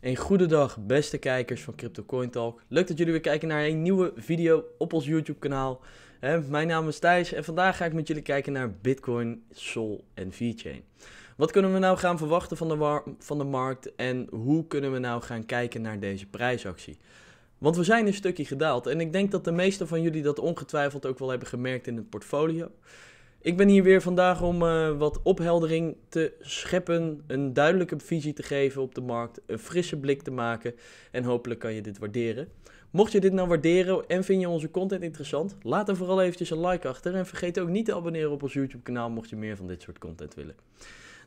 Een goede dag, beste kijkers van Crypto Coin Talk. Leuk dat jullie weer kijken naar een nieuwe video op ons YouTube-kanaal. Mijn naam is Thijs en vandaag ga ik met jullie kijken naar Bitcoin, Sol en VeChain. Wat kunnen we nou gaan verwachten van de, van de markt en hoe kunnen we nou gaan kijken naar deze prijsactie? Want we zijn een stukje gedaald en ik denk dat de meesten van jullie dat ongetwijfeld ook wel hebben gemerkt in het portfolio. Ik ben hier weer vandaag om eh, wat opheldering te scheppen, een duidelijke visie te geven op de markt, een frisse blik te maken en hopelijk kan je dit waarderen. Mocht je dit nou waarderen en vind je onze content interessant, laat er vooral eventjes een like achter en vergeet ook niet te abonneren op ons YouTube kanaal mocht je meer van dit soort content willen.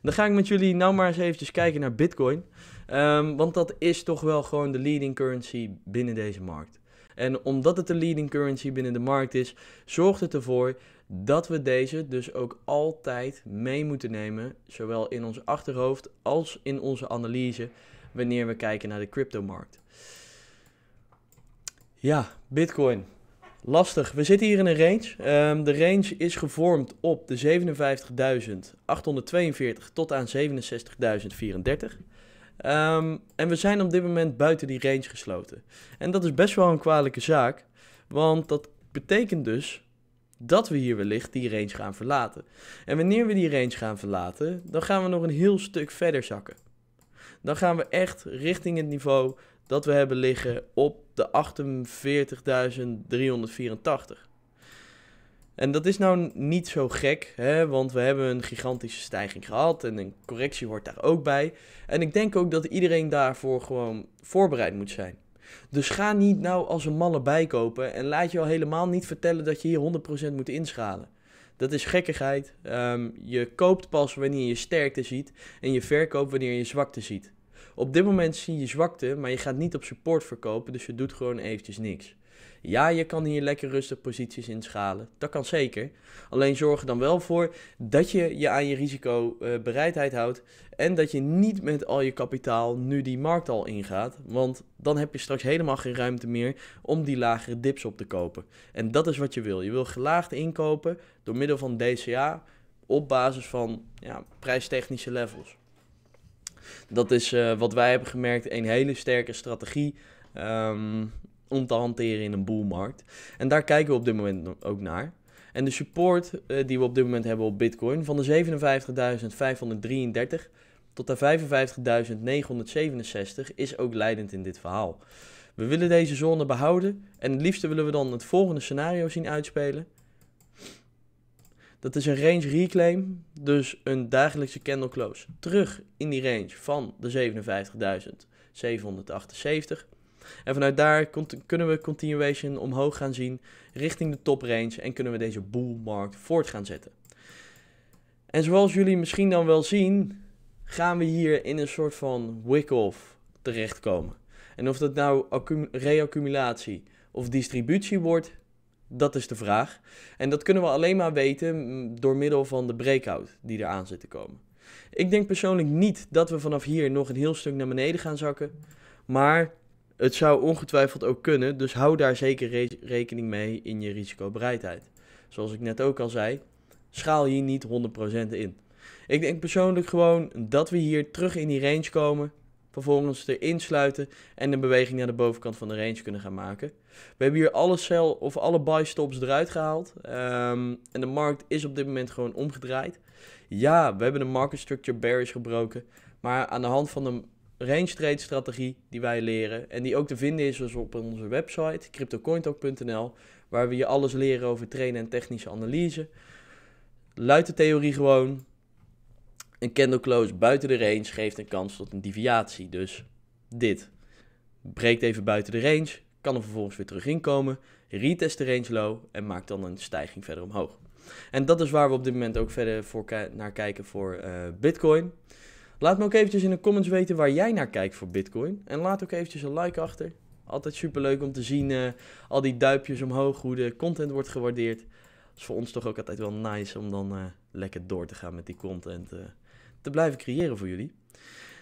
Dan ga ik met jullie nou maar eens eventjes kijken naar Bitcoin, ehm, want dat is toch wel gewoon de leading currency binnen deze markt. En omdat het de leading currency binnen de markt is, zorgt het ervoor dat we deze dus ook altijd mee moeten nemen, zowel in ons achterhoofd als in onze analyse wanneer we kijken naar de cryptomarkt. Ja, Bitcoin. Lastig. We zitten hier in een range. Ehm, de range is gevormd op de 57.842 tot aan 67.034. Ehm, en we zijn op dit moment buiten die range gesloten. En dat is best wel een kwalijke zaak, want dat betekent dus dat we hier wellicht die range gaan verlaten. En wanneer we die range gaan verlaten, dan gaan we nog een heel stuk verder zakken. Dan gaan we echt richting het niveau dat we hebben liggen op de 48.384. En dat is nou niet zo gek, hè? want we hebben een gigantische stijging gehad en een correctie hoort daar ook bij. En ik denk ook dat iedereen daarvoor gewoon voorbereid moet zijn. Dus ga niet nou als een malle bijkopen en laat je al helemaal niet vertellen dat je hier 100% moet inschalen. Dat is gekkigheid. Ehm, je koopt pas wanneer je sterkte ziet en je verkoopt wanneer je zwakte ziet. Op dit moment zie je zwakte, maar je gaat niet op support verkopen, dus je doet gewoon eventjes niks. Ja, je kan hier lekker rustig posities inschalen. Dat kan zeker. Alleen zorg er dan wel voor dat je je aan je risicobereidheid eh, houdt. En dat je niet met al je kapitaal nu die markt al ingaat. Want dan heb je straks helemaal geen ruimte meer om die lagere dips op te kopen. En dat is wat je wil. Je wil gelaagd inkopen door middel van DCA op basis van ja, prijstechnische levels. Dat is eh, wat wij hebben gemerkt, een hele sterke strategie. Um, om te hanteren in een boelmarkt. En daar kijken we op dit moment ook naar. En de support eh, die we op dit moment hebben op Bitcoin van de 57.533 tot de 55.967 is ook leidend in dit verhaal. We willen deze zone behouden en het liefste willen we dan het volgende scenario zien uitspelen. Dat is een range reclaim, dus een dagelijkse candle close. Terug in die range van de 57.778 en vanuit daar kunnen we continuation omhoog gaan zien richting de toprange en kunnen we deze bullmarkt voort gaan zetten. En zoals jullie misschien dan wel zien, gaan we hier in een soort van wick-off terechtkomen. En of dat nou reaccumulatie of distributie wordt, dat is de vraag. En dat kunnen we alleen maar weten mm, door middel van de breakout die eraan zit te komen. Ik denk persoonlijk niet dat we vanaf hier nog een heel stuk naar beneden gaan zakken. Maar het zou ongetwijfeld ook kunnen, dus hou daar zeker rekening mee in je risicobereidheid. Zoals ik net ook al zei, schaal hier niet 100% in. Ik denk persoonlijk gewoon dat we hier terug in die range komen, vervolgens erin sluiten en een beweging naar de bovenkant van de range kunnen gaan maken. We hebben hier alle sell of alle buy stops eruit gehaald ehm, en de markt is op dit moment gewoon omgedraaid. Ja, we hebben de market structure bearish gebroken, maar aan de hand van de range trade strategie die wij leren en die ook te vinden is dus op onze website cryptocointalk.nl waar we je alles leren over trainen en technische analyse. Luidt de theorie gewoon, een candle close buiten de range geeft een kans tot een deviatie. Dus dit, breekt even buiten de range, kan er vervolgens weer terug inkomen, retest de range low en maakt dan een stijging verder omhoog. En dat is waar we op dit moment ook verder voor naar kijken voor eh, Bitcoin. Laat me ook eventjes in de comments weten waar jij naar kijkt voor Bitcoin. En laat ook eventjes een like achter. Altijd superleuk om te zien eh, al die duimpjes omhoog, hoe de content wordt gewaardeerd. Dat is voor ons toch ook altijd wel nice om dan eh, lekker door te gaan met die content. Eh, te blijven creëren voor jullie.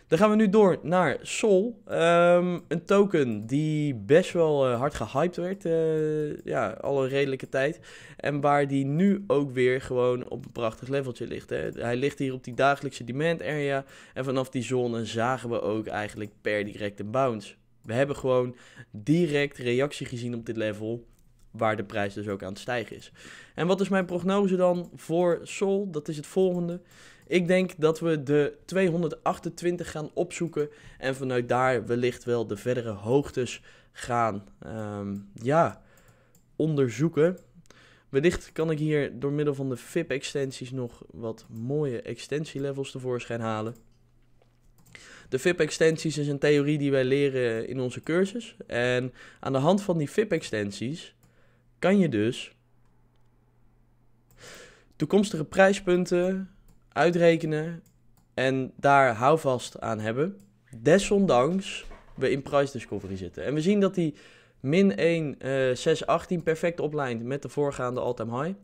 Dan gaan we nu door naar Sol. Ehm, een token die best wel eh, hard gehyped werd. Uh, ja, al een redelijke tijd. En waar die nu ook weer gewoon op een prachtig leveltje ligt. Hè. Hij ligt hier op die dagelijkse demand area. En vanaf die zone zagen we ook eigenlijk per direct een bounce. We hebben gewoon direct reactie gezien op dit level waar de prijs dus ook aan het stijgen is. En wat is mijn prognose dan voor Sol? Dat is het volgende. Ik denk dat we de 228 gaan opzoeken en vanuit daar wellicht wel de verdere hoogtes gaan ehm, ja, onderzoeken. Wellicht kan ik hier door middel van de VIP-extensies nog wat mooie extensielevels tevoorschijn halen. De VIP-extensies is een theorie die wij leren in onze cursus. En aan de hand van die VIP-extensies kan je dus toekomstige prijspunten uitrekenen en daar houvast aan hebben. Desondanks we in price discovery zitten. En we zien dat die min 1, eh, perfect oplijnt met de voorgaande all-time high.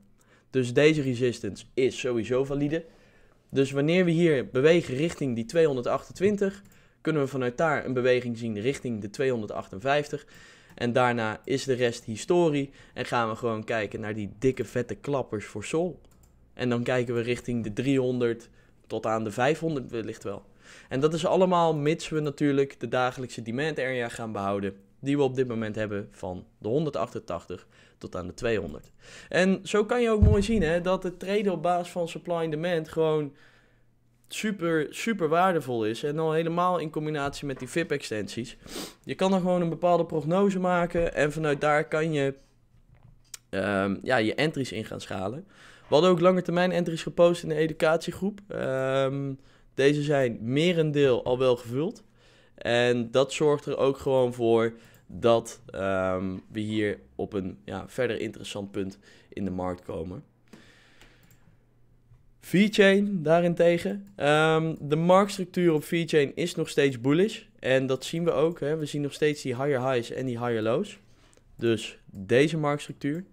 Dus deze resistance is sowieso valide. Dus wanneer we hier bewegen richting die 228, kunnen we vanuit daar een beweging zien richting de 258. En daarna is de rest historie en gaan we gewoon kijken naar die dikke vette klappers voor Sol. En dan kijken we richting de 300 tot aan de 500 wellicht wel. En dat is allemaal mits we natuurlijk de dagelijkse demand area gaan behouden. Die we op dit moment hebben van de 188 tot aan de 200. En zo kan je ook mooi zien hè, dat het traden op basis van supply and demand gewoon super, super waardevol is. En al helemaal in combinatie met die VIP-extensies. Je kan dan gewoon een bepaalde prognose maken en vanuit daar kan je ehm, ja, je entries in gaan schalen. We hadden ook lange termijn entries gepost in de educatiegroep. Ehm, deze zijn merendeel al wel gevuld. En dat zorgt er ook gewoon voor dat ehm, we hier op een ja, verder interessant punt in de markt komen. Veechain daarentegen. Ehm, de marktstructuur op Veechain is nog steeds bullish. En dat zien we ook. Hè. We zien nog steeds die higher highs en die higher lows. Dus deze marktstructuur.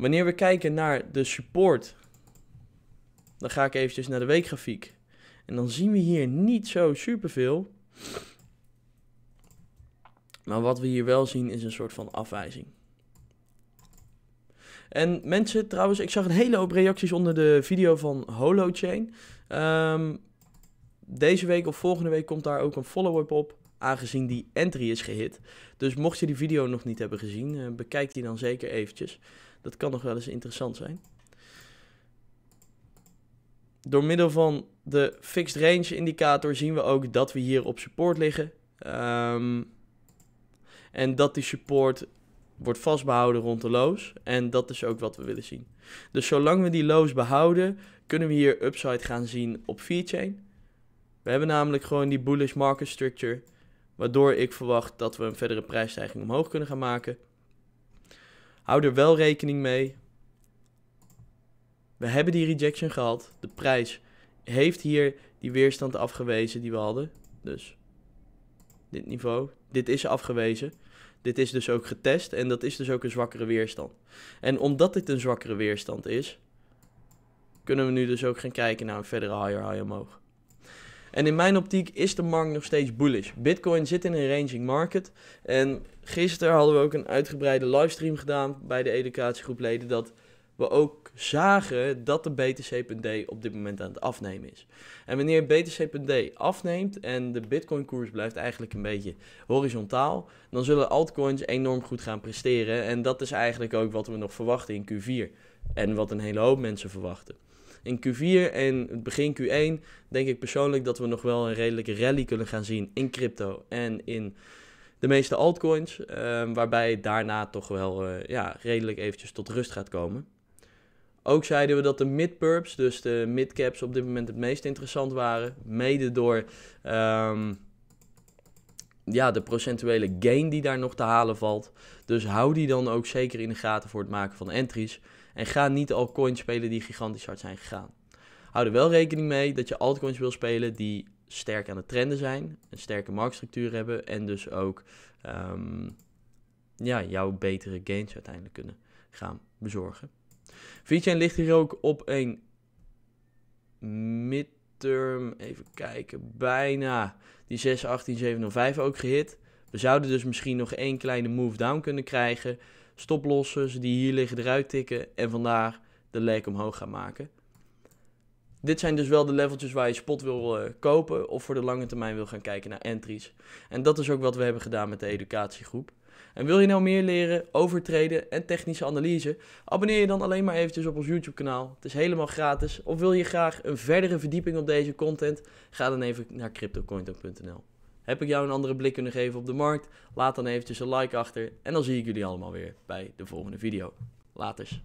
Wanneer we kijken naar de support, dan ga ik eventjes naar de weekgrafiek. En dan zien we hier niet zo superveel. Maar wat we hier wel zien is een soort van afwijzing. En mensen, trouwens, ik zag een hele hoop reacties onder de video van Holochain. Ehm, deze week of volgende week komt daar ook een follow-up op, aangezien die entry is gehit. Dus mocht je die video nog niet hebben gezien, eh, bekijk die dan zeker eventjes. Dat kan nog wel eens interessant zijn. Door middel van de fixed range indicator zien we ook dat we hier op support liggen. Ehm, en dat die support wordt vastbehouden rond de lows. En dat is ook wat we willen zien. Dus zolang we die lows behouden, kunnen we hier upside gaan zien op 4chain. We hebben namelijk gewoon die bullish market structure. Waardoor ik verwacht dat we een verdere prijsstijging omhoog kunnen gaan maken. Hou er wel rekening mee. We hebben die rejection gehad. De prijs heeft hier die weerstand afgewezen die we hadden. Dus dit niveau. Dit is afgewezen. Dit is dus ook getest en dat is dus ook een zwakkere weerstand. En omdat dit een zwakkere weerstand is, kunnen we nu dus ook gaan kijken naar een verdere higher high omhoog. En in mijn optiek is de markt nog steeds bullish. Bitcoin zit in een ranging market. En gisteren hadden we ook een uitgebreide livestream gedaan bij de educatiegroep leden. Dat we ook zagen dat de BTC.D op dit moment aan het afnemen is. En wanneer BTC.D afneemt en de Bitcoin koers blijft eigenlijk een beetje horizontaal, dan zullen altcoins enorm goed gaan presteren. En dat is eigenlijk ook wat we nog verwachten in Q4 en wat een hele hoop mensen verwachten in Q4 en het begin Q1 denk ik persoonlijk dat we nog wel een redelijke rally kunnen gaan zien in crypto en in de meeste altcoins. Um, waarbij daarna toch wel eh, ja, redelijk eventjes tot rust gaat komen. Ook zeiden we dat de mid-perps, dus de mid-caps, op dit moment het meest interessant waren. Mede door ehm, ja, de procentuele gain die daar nog te halen valt. Dus hou die dan ook zeker in de gaten voor het maken van entries. En ga niet al coins spelen die gigantisch hard zijn gegaan. Hou er wel rekening mee dat je altcoins wil spelen die sterk aan het trenden zijn, een sterke marktstructuur hebben en dus ook ehm, ja, jouw betere gains uiteindelijk kunnen gaan bezorgen. VeChain ligt hier ook op een midterm, even kijken, bijna die 6, 18, 705 ook gehit. We zouden dus misschien nog één kleine move down kunnen krijgen stoplossers die hier liggen eruit tikken en vandaar de lek omhoog gaan maken. Dit zijn dus wel de leveltjes waar je spot wil eh, kopen of voor de lange termijn wil gaan kijken naar entries. En dat is ook wat we hebben gedaan met de educatiegroep. En wil je nou meer leren over traden en technische analyse? Abonneer je dan alleen maar eventjes op ons YouTube kanaal. Het is helemaal gratis. Of wil je graag een verdere verdieping op deze content? Ga dan even naar cryptocointo.nl. Heb ik jou een andere blik kunnen geven op de markt? Laat dan eventjes een like achter en dan zie ik jullie allemaal weer bij de volgende video. Laters.